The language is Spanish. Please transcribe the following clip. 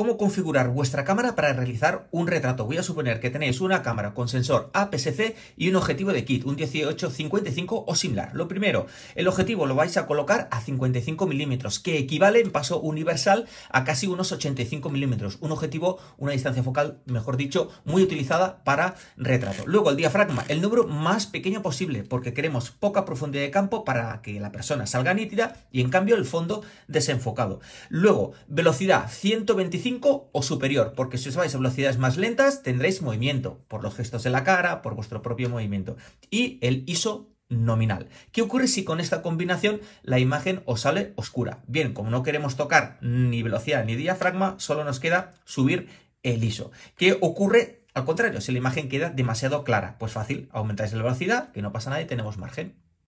cómo configurar vuestra cámara para realizar un retrato. Voy a suponer que tenéis una cámara con sensor APS-C y un objetivo de kit, un 18-55 o similar. Lo primero, el objetivo lo vais a colocar a 55 milímetros, que equivale en paso universal a casi unos 85 milímetros. Un objetivo, una distancia focal, mejor dicho, muy utilizada para retrato. Luego, el diafragma, el número más pequeño posible, porque queremos poca profundidad de campo para que la persona salga nítida y en cambio el fondo desenfocado. Luego, velocidad 125 o superior, porque si os vais a velocidades más lentas tendréis movimiento, por los gestos de la cara, por vuestro propio movimiento. Y el ISO nominal. ¿Qué ocurre si con esta combinación la imagen os sale oscura? Bien, como no queremos tocar ni velocidad ni diafragma, solo nos queda subir el ISO. ¿Qué ocurre al contrario? Si la imagen queda demasiado clara, pues fácil, aumentáis la velocidad, que no pasa nada y tenemos margen.